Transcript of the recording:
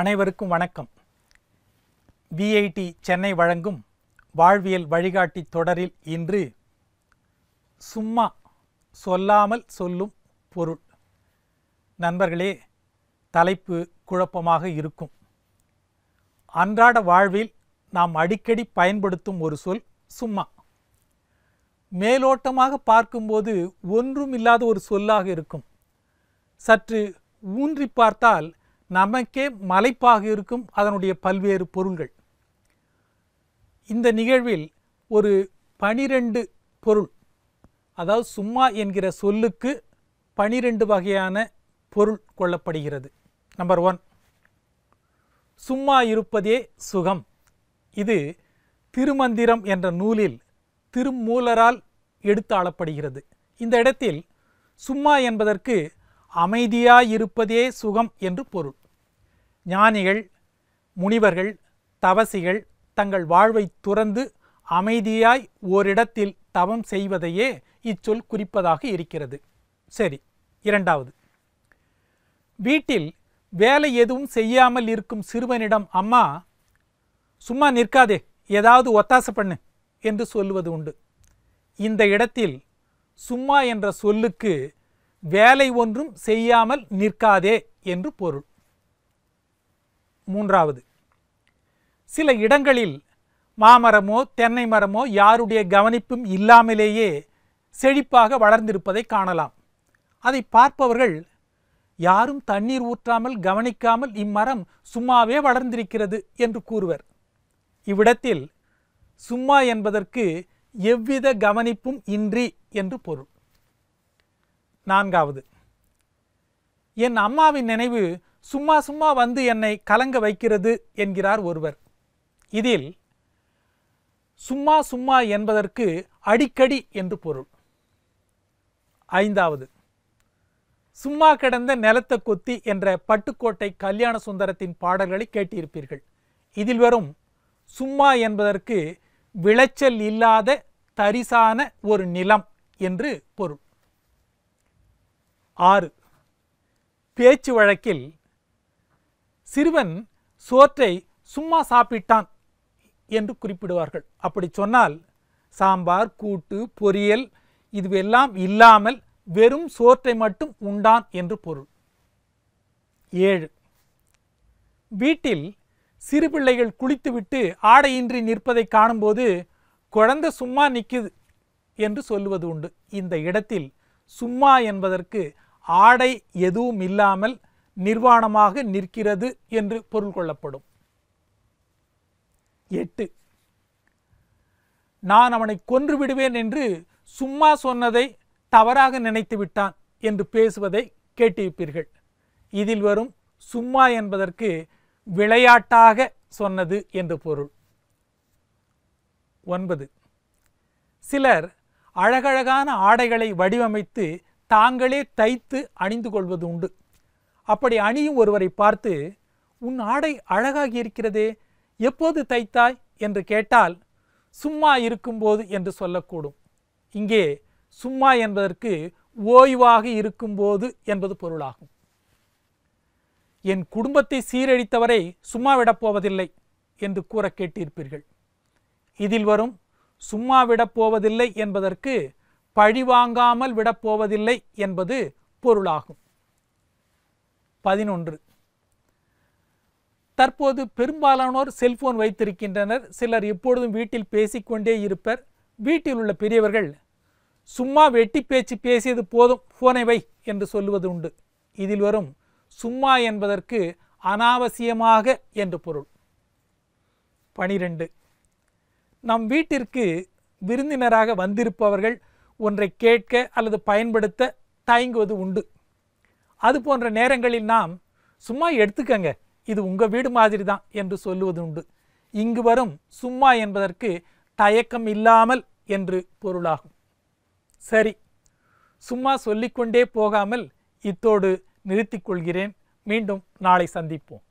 அனைவருக்கும் வணக்கம் விஐடி சென்னை வழங்கும் வாழ்வியல் வழிகாட்டி தொடரில் இன்று சும்மா சொல்லாமல் சொல்லும் பொருள் நண்பர்களே தலைப்பு குழப்பமாக இருக்கும் அன்றாட வாழ்வில் நாம் அடிக்கடி பயன்படுத்தும் ஒரு சொல் சும்மா மேலோட்டமாக பார்க்கும்போது ஒன்றும் இல்லாத ஒரு சொல்லாக இருக்கும் சற்று ஊன்றி பார்த்தால் நமக்கே மலைப்பாக இருக்கும் அதனுடைய பல்வேறு பொருள்கள் இந்த நிகழ்வில் ஒரு பனிரெண்டு பொருள் அதாவது சும்மா என்கிற சொல்லுக்கு பனிரெண்டு வகையான பொருள் கொள்ளப்படுகிறது நம்பர் ஒன் சும்மா இருப்பதே சுகம் இது திருமந்திரம் என்ற நூலில் திருமூலரால் எடுத்தாளப்படுகிறது இந்த இடத்தில் சும்மா என்பதற்கு அமைதியாயிருப்பதே சுகம் என்று பொருள் ஞானிகள் முனிவர்கள் தவசிகள் தங்கள் வாழ்வை துறந்து அமைதியாய் ஓரிடத்தில் தவம் செய்வதையே இச்சொல் குறிப்பதாக இருக்கிறது சரி இரண்டாவது வீட்டில் வேலை எதுவும் செய்யாமல் இருக்கும் சிறுவனிடம் அம்மா சும்மா நிற்காதே ஏதாவது ஒத்தாசை பண்ணு என்று சொல்லுவது உண்டு இந்த இடத்தில் சும்மா என்ற சொல்லுக்கு வேலை ஒன்றும் செய்யாமல் நிற்காதே என்று பொருள் மூன்றாவது சில இடங்களில் மாமரமோ தென்னை மரமோ யாருடைய கவனிப்பும் இல்லாமலேயே செழிப்பாக வளர்ந்திருப்பதை காணலாம் அதை பார்ப்பவர்கள் யாரும் தண்ணீர் ஊற்றாமல் கவனிக்காமல் இம்மரம் சும்மாவே வளர்ந்திருக்கிறது என்று கூறுவர் இவ்விடத்தில் சும்மா என்பதற்கு எவ்வித கவனிப்பும் இன்றி என்று பொருள் நான்காவது என் அம்மாவின் நினைவு சும்மா சும்மா வந்து என்னை கலங்க வைக்கிறது என்கிறார் ஒருவர் இதில் சும்மா சும்மா என்பதற்கு அடிக்கடி என்று பொருள் ஐந்தாவது சும்மா கிடந்த நிலத்த கொத்தி என்ற பட்டுக்கோட்டை கல்யாண சுந்தரத்தின் பாடல்களை கேட்டிருப்பீர்கள் இதில் வரும் சும்மா என்பதற்கு விளைச்சல் இல்லாத தரிசான ஒரு நிலம் என்று பொருள் ஆறு பேச்சு வழக்கில் சிறுவன் சோற்றை சும்மா சாப்பிட்டான் என்று குறிப்பிடுவார்கள் அப்படி சொன்னால் சாம்பார் கூட்டு பொரியல் இதுவெல்லாம் இல்லாமல் வெறும் சோற்றை மட்டும் உண்டான் என்று பொருள் ஏழு வீட்டில் சிறு பிள்ளைகள் குளித்துவிட்டு ஆடையின்றி நிற்பதை காணும்போது குழந்தை சும்மா நிற்குது என்று சொல்லுவது உண்டு இந்த இடத்தில் சும்மா என்பதற்கு ஆடை எதுவும் இல்லாமல் நிர்வாணமாக நிற்கிறது என்று பொருள் கொள்ளப்படும் எட்டு நான் அவனை கொன்று விடுவேன் என்று சும்மா சொன்னதை தவறாக நினைத்து விட்டான் என்று பேசுவதை கேட்டிருப்பீர்கள் இதில் வரும் சும்மா என்பதற்கு விளையாட்டாக சொன்னது என்று பொருள் ஒன்பது சிலர் அழகழகான ஆடைகளை வடிவமைத்து தாங்களே தைத்து அணிந்து கொள்வது உண்டு அப்படி அணியும் ஒருவரை பார்த்து உன் ஆடை அழகாகி இருக்கிறதே எப்போது தைத்தாய் என்று கேட்டால் சும்மா இருக்கும்போது என்று சொல்லக்கூடும் இங்கே சும்மா என்பதற்கு ஓய்வாக இருக்கும்போது என்பது பொருளாகும் என் குடும்பத்தை சீரழித்தவரை சும்மா விடப்போவதில்லை என்று கூற கேட்டிருப்பீர்கள் இதில் வரும் சும்மா விடப்போவதில்லை என்பதற்கு பழிவாங்காமல் விடப்போவதில்லை என்பது பொருளாகும் பதினொன்று தற்போது பெரும்பாலானோர் செல்போன் வைத்திருக்கின்றனர் சிலர் எப்பொழுதும் வீட்டில் பேசிக்கொண்டே இருப்பர் வீட்டில் உள்ள பெரியவர்கள் சும்மா வெட்டி பேச்சு பேசியது போதும் ஃபோனை வை என்று சொல்லுவது உண்டு இதில் வரும் சும்மா என்பதற்கு அனாவசியமாக என்று பொருள் பனிரெண்டு நம் வீட்டிற்கு விருந்தினராக வந்திருப்பவர்கள் ஒன்றை கேட்க அல்லது பயன்படுத்த தயங்குவது உண்டு அது போன்ற நேரங்களில் நாம் சும்மா எடுத்துக்கங்க இது உங்கள் வீடு மாதிரி தான் என்று சொல்லுவது உண்டு இங்கு வரும் சும்மா என்பதற்கு தயக்கம் இல்லாமல் என்று பொருளாகும் சரி சும்மா சொல்லிக்கொண்டே போகாமல் இத்தோடு நிறுத்திக் கொள்கிறேன் மீண்டும் நாளை சந்திப்போம்